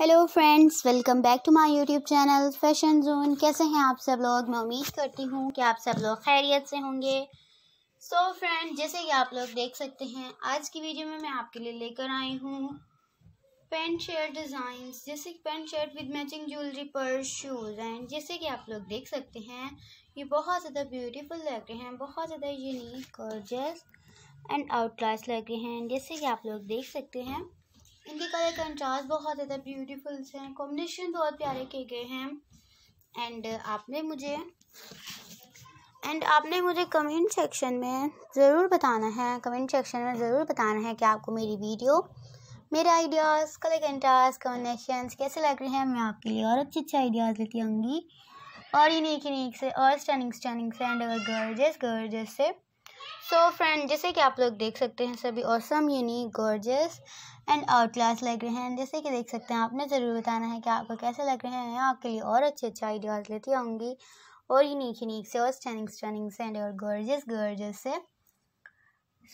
hello friends welcome back to my YouTube channel fashion zone कैसे हैं आप सब लोग मैं उम्मीद करती हूँ कि आप सब लोग खैरियत से होंगे सो so फ्रेंड जैसे कि आप लोग देख सकते हैं आज की वीडियो में मैं आपके लिए लेकर आई हूँ पेंट शर्ट डिज़ाइन जैसे कि pant shirt with matching jewellery पर शूज़ एंड जैसे कि आप लोग देख सकते हैं ये बहुत ज़्यादा ब्यूटीफुल लग रहे हैं बहुत ज़्यादा यूनिक और एंड आउटलास्ट लग रहे हैं जैसे कि आप लोग देख सकते हैं इनके कलर कंट्रास्ट बहुत ज़्यादा ब्यूटीफुल्स हैं कॉम्बिनेशन बहुत प्यारे किए गए हैं एंड आपने मुझे एंड आपने मुझे कमेंट सेक्शन में ज़रूर बताना है कमेंट सेक्शन में ज़रूर बताना है कि आपको मेरी वीडियो मेरे आइडियाज़ कलर कंट्रास्ट कॉम्बिनेशन कैसे लग रहे हैं मैं आपके लिए और अच्छे अच्छे आइडियाज़ लेती आऊँगी और यूनिक यूनिक से और स्टनिंग स्टनिंग से एंड अवर गर्जेस गर्जेस से सो so फ्रेंड जैसे कि आप लोग देख सकते हैं सभी awesome unique gorgeous and outclass लग रहे हैं जैसे कि देख सकते हैं आपने ज़रूर बताना है कि आपको कैसे लग रहे हैं आपके लिए और अच्छे अच्छे आइडियाज़ लेती आऊँगी और यूनिक यूनिक से और स्टैनिंग स्टैनिंग से एंड और गॉर्जस गॉर्जस से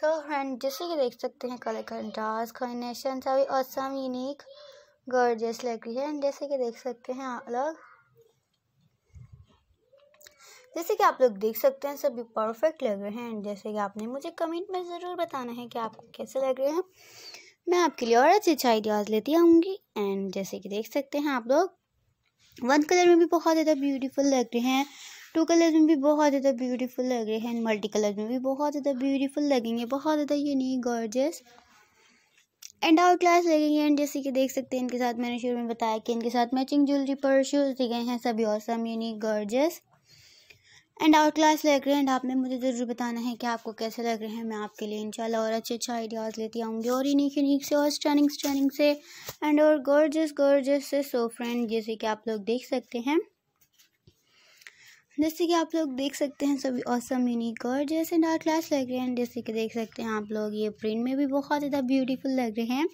सो फ्रेंड जैसे कि देख सकते हैं कलर कंट्रास्ट कॉम्बिनेशन सभी औसम यूनिक गॉर्जस लग रही है जैसे कि देख सकते हैं आप लोग जैसे कि आप लोग देख सकते हैं सभी परफेक्ट लग रहे हैं जैसे कि आपने मुझे कमेंट में ज़रूर बताना है कि आपको कैसे लग रहे हैं मैं आपके लिए और अच्छे अच्छे आइडियाज़ लेती आऊँगी एंड जैसे कि देख सकते हैं आप लोग वन कलर में भी बहुत ज़्यादा ब्यूटीफुल लग रहे हैं टू कलर में भी बहुत ज़्यादा ब्यूटीफुल लग रहे हैं मल्टी कलर में भी बहुत ज़्यादा ब्यूटीफुल लगेंगे बहुत ज़्यादा unique gorgeous and outclass लगेंगे एंड जैसे कि देख सकते हैं इनके साथ मैंने शुरू में बताया कि इनके साथ मैचिंग ज्वेलरी पर शूज़ दिए गए हैं सभी और some unique gorgeous and outclass लग रहे हैं एंड आपने मुझे ज़रूर बताना है कि आपको कैसे लग रहे हैं मैं आपके लिए इंशाल्लाह और अच्छे अच्छे आइडियाज़ लेती आऊँगी और यूनिक नीक से और स्टर्निंग स्टर्निंग से एंड और गर्जस गर्जस से सो फ्रेंड जैसे कि आप लोग देख सकते हैं जैसे कि आप लोग देख सकते हैं सभी awesome unique gorgeous and outclass लग रहे हैं जैसे कि देख सकते हैं आप लोग ये प्रिंट में भी बहुत ज़्यादा ब्यूटीफुल लग रहे हैं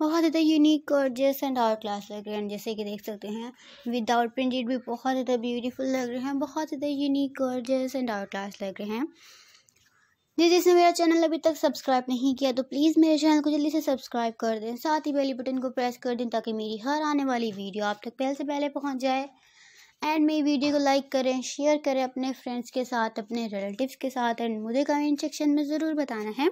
बहुत ज़्यादा unique gorgeous and our class लग रहे हैं जैसे कि देख सकते हैं विदाउट प्रिंटेड भी बहुत ज़्यादा ब्यूटीफुल लग रहे हैं बहुत ज़्यादा unique gorgeous and our class लग रहे हैं जी जिसने मेरा चैनल अभी तक सब्सक्राइब नहीं किया तो प्लीज़ मेरे चैनल को जल्दी से सब्सक्राइब कर दें साथ ही बेली बटन को प्रेस कर दें ताकि मेरी हर आने वाली वीडियो आप तक पहले से पहले पहुँच जाए एंड मेरी वीडियो को लाइक करें शेयर करें अपने फ्रेंड्स के साथ अपने रिलेटिव्स के साथ एंड मुझे कमेंट सेक्शन में ज़रूर बताना है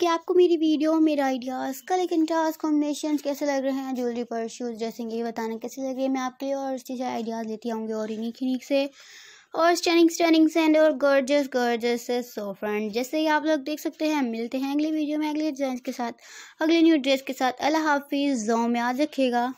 कि आपको मेरी वीडियो मेरा आइडियाज़ एक कंट्रास्ट कॉम्बिनेशन कैसे लग रहे हैं ज्वेलरी पर शूज़ ड्रेसिंग ये बताना कैसे लग रही है मैं आपके लिए और अच्छे आइडियाज़ लेती आऊँगी और इन्हीं यूनिक से और स्टनिंग स्टनिंग सेंड और गर्जस गर्जस से सो फ्रेंड जैसे कि आप लोग देख सकते हैं मिलते हैं अगली वीडियो में अगले डिजाइन के साथ अगले न्यू ड्रेस के साथ अल्लाह हाफिज़ जो में याद रखेगा